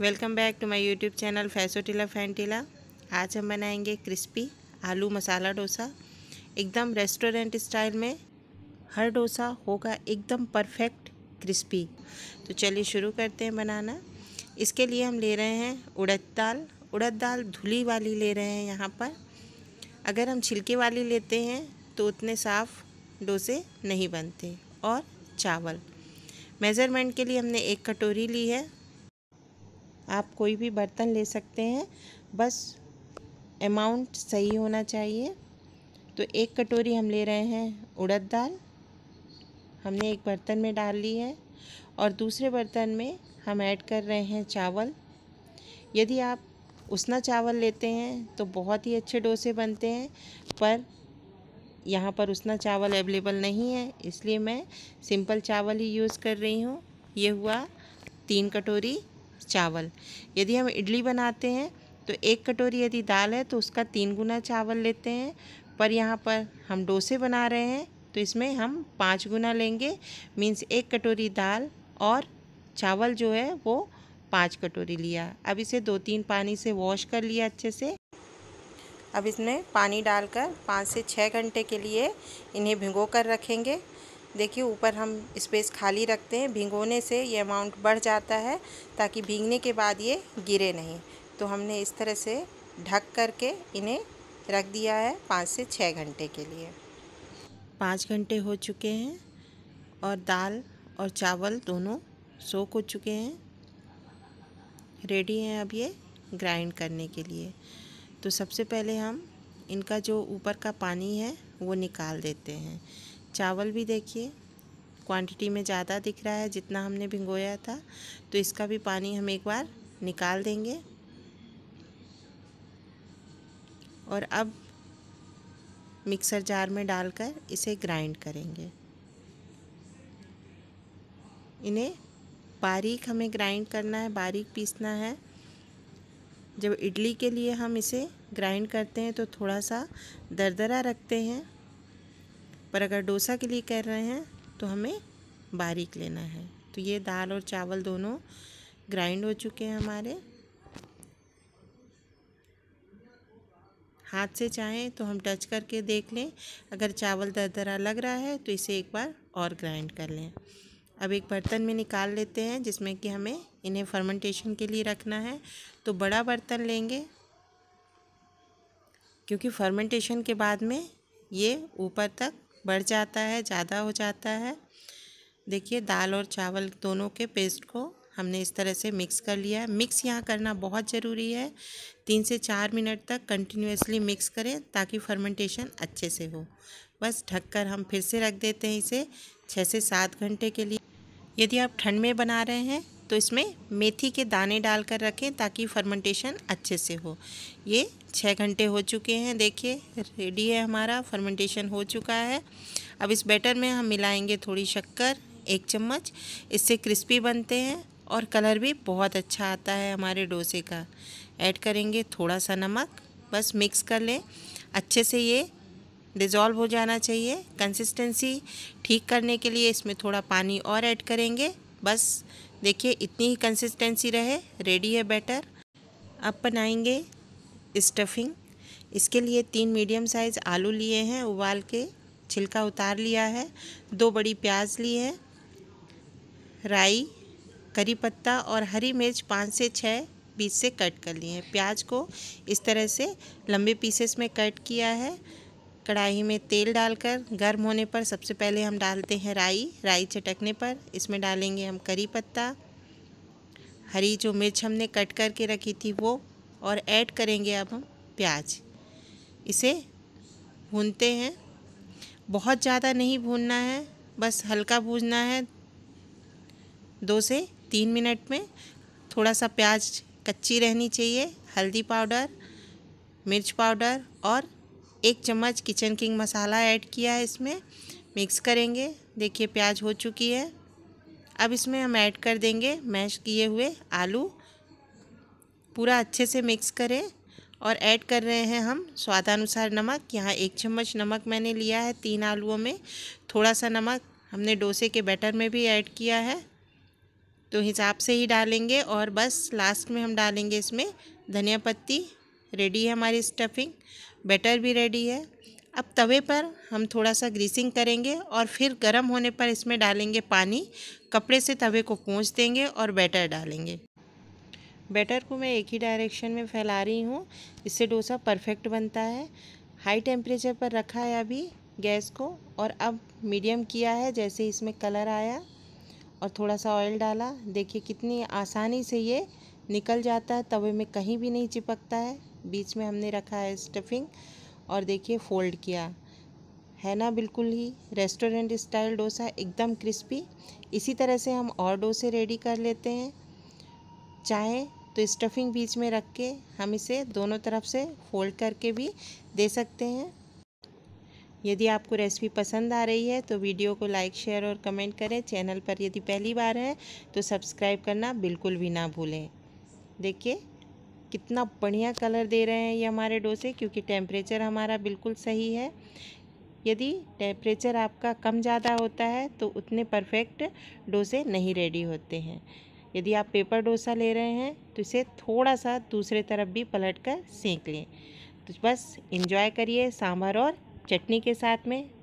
welcome back to my YouTube channel फैन टीला आज हम बनाएंगे क्रिस्पी आलू मसाला डोसा एकदम रेस्टोरेंट स्टाइल में हर डोसा होगा एकदम परफेक्ट क्रिस्पी तो चलिए शुरू करते हैं बनाना इसके लिए हम ले रहे हैं उड़द दाल उड़द दाल धुली वाली ले रहे हैं यहाँ पर अगर हम छिलके वाली लेते हैं तो उतने साफ़ डोसे नहीं बनते और चावल मेज़रमेंट के लिए हमने एक कटोरी ली है आप कोई भी बर्तन ले सकते हैं बस अमाउंट सही होना चाहिए तो एक कटोरी हम ले रहे हैं उड़द दाल हमने एक बर्तन में डाल ली है और दूसरे बर्तन में हम ऐड कर रहे हैं चावल यदि आप उसना चावल लेते हैं तो बहुत ही अच्छे डोसे बनते हैं पर यहाँ पर उसना चावल अवेलेबल नहीं है इसलिए मैं सिंपल चावल ही यूज़ कर रही हूँ ये हुआ तीन कटोरी चावल यदि हम इडली बनाते हैं तो एक कटोरी यदि दाल है तो उसका तीन गुना चावल लेते हैं पर यहाँ पर हम डोसे बना रहे हैं तो इसमें हम पाँच गुना लेंगे मीन्स एक कटोरी दाल और चावल जो है वो पाँच कटोरी लिया अब इसे दो तीन पानी से वॉश कर लिया अच्छे से अब इसमें पानी डालकर पाँच से छः घंटे के लिए इन्हें भिगो कर रखेंगे देखिए ऊपर हम स्पेस खाली रखते हैं भिंगोने से ये अमाउंट बढ़ जाता है ताकि भींगने के बाद ये गिरे नहीं तो हमने इस तरह से ढक करके इन्हें रख दिया है पाँच से छः घंटे के लिए पाँच घंटे हो चुके हैं और दाल और चावल दोनों सोख हो चुके हैं रेडी हैं अब ये ग्राइंड करने के लिए तो सबसे पहले हम इनका जो ऊपर का पानी है वो निकाल देते हैं चावल भी देखिए क्वांटिटी में ज़्यादा दिख रहा है जितना हमने भिंगोया था तो इसका भी पानी हम एक बार निकाल देंगे और अब मिक्सर जार में डालकर इसे ग्राइंड करेंगे इन्हें बारीक हमें ग्राइंड करना है बारीक पीसना है जब इडली के लिए हम इसे ग्राइंड करते हैं तो थोड़ा सा दरदरा रखते हैं पर अगर डोसा के लिए कर रहे हैं तो हमें बारीक लेना है तो ये दाल और चावल दोनों ग्राइंड हो चुके हैं हमारे हाथ से चाहें तो हम टच करके देख लें अगर चावल दरदरा लग रहा है तो इसे एक बार और ग्राइंड कर लें अब एक बर्तन में निकाल लेते हैं जिसमें कि हमें इन्हें फर्मेंटेशन के लिए रखना है तो बड़ा बर्तन लेंगे क्योंकि फर्मेंटेशन के बाद में ये ऊपर तक बढ़ जाता है ज़्यादा हो जाता है देखिए दाल और चावल दोनों के पेस्ट को हमने इस तरह से मिक्स कर लिया है मिक्स यहाँ करना बहुत ज़रूरी है तीन से चार मिनट तक कंटिन्यूसली मिक्स करें ताकि फर्मेंटेशन अच्छे से हो बस ढककर हम फिर से रख देते हैं इसे छः से सात घंटे के लिए यदि आप ठंड में बना रहे हैं तो इसमें मेथी के दाने डाल कर रखें ताकि फर्मेंटेशन अच्छे से हो ये छः घंटे हो चुके हैं देखिए रेडी है हमारा फर्मेंटेशन हो चुका है अब इस बैटर में हम मिलाएंगे थोड़ी शक्कर एक चम्मच इससे क्रिस्पी बनते हैं और कलर भी बहुत अच्छा आता है हमारे डोसे का ऐड करेंगे थोड़ा सा नमक बस मिक्स कर लें अच्छे से ये डिज़ोल्व हो जाना चाहिए कंसिस्टेंसी ठीक करने के लिए इसमें थोड़ा पानी और ऐड करेंगे बस देखिए इतनी ही कंसिस्टेंसी रहे रेडी है बैटर अब बनाएंगे स्टफिंग इसके लिए तीन मीडियम साइज़ आलू लिए हैं उबाल के छिलका उतार लिया है दो बड़ी प्याज ली है राई करी पत्ता और हरी मिर्च पाँच से छः पीस से कट कर लिए हैं प्याज को इस तरह से लंबे पीसेस में कट किया है कढ़ाई में तेल डालकर गर्म होने पर सबसे पहले हम डालते हैं राई राई चटकने पर इसमें डालेंगे हम करी पत्ता हरी जो मिर्च हमने कट करके रखी थी वो और ऐड करेंगे अब हम प्याज इसे भूनते हैं बहुत ज़्यादा नहीं भूनना है बस हल्का भूनना है दो से तीन मिनट में थोड़ा सा प्याज कच्ची रहनी चाहिए हल्दी पाउडर मिर्च पाउडर और एक चम्मच किचन किंग मसाला ऐड किया है इसमें मिक्स करेंगे देखिए प्याज हो चुकी है अब इसमें हम ऐड कर देंगे मैश किए हुए आलू पूरा अच्छे से मिक्स करें और ऐड कर रहे हैं हम स्वादानुसार नमक यहाँ एक चम्मच नमक मैंने लिया है तीन आलुओं में थोड़ा सा नमक हमने डोसे के बैटर में भी ऐड किया है तो हिसाब से ही डालेंगे और बस लास्ट में हम डालेंगे इसमें धनिया पत्ती रेडी है हमारी स्टफिंग बैटर भी रेडी है अब तवे पर हम थोड़ा सा ग्रीसिंग करेंगे और फिर गर्म होने पर इसमें डालेंगे पानी कपड़े से तवे को पोंछ देंगे और बैटर डालेंगे बैटर को मैं एक ही डायरेक्शन में फैला रही हूँ इससे डोसा परफेक्ट बनता है हाई टेम्परेचर पर रखा है अभी गैस को और अब मीडियम किया है जैसे इसमें कलर आया और थोड़ा सा ऑयल डाला देखिए कितनी आसानी से ये निकल जाता है तवे में कहीं भी नहीं चिपकता है बीच में हमने रखा है स्टफिंग और देखिए फोल्ड किया है ना बिल्कुल ही रेस्टोरेंट स्टाइल डोसा एकदम क्रिस्पी इसी तरह से हम और डोसे रेडी कर लेते हैं चाहे तो स्टफिंग बीच में रख के हम इसे दोनों तरफ से फोल्ड करके भी दे सकते हैं यदि आपको रेसिपी पसंद आ रही है तो वीडियो को लाइक शेयर और कमेंट करें चैनल पर यदि पहली बार है तो सब्सक्राइब करना बिल्कुल भी ना भूलें देखिए कितना बढ़िया कलर दे रहे हैं ये हमारे डोसे क्योंकि टेम्परेचर हमारा बिल्कुल सही है यदि टेम्परेचर आपका कम ज़्यादा होता है तो उतने परफेक्ट डोसे नहीं रेडी होते हैं यदि आप पेपर डोसा ले रहे हैं तो इसे थोड़ा सा दूसरे तरफ भी पलट कर सेंक लें तो बस इंजॉय करिए सांभर और चटनी के साथ में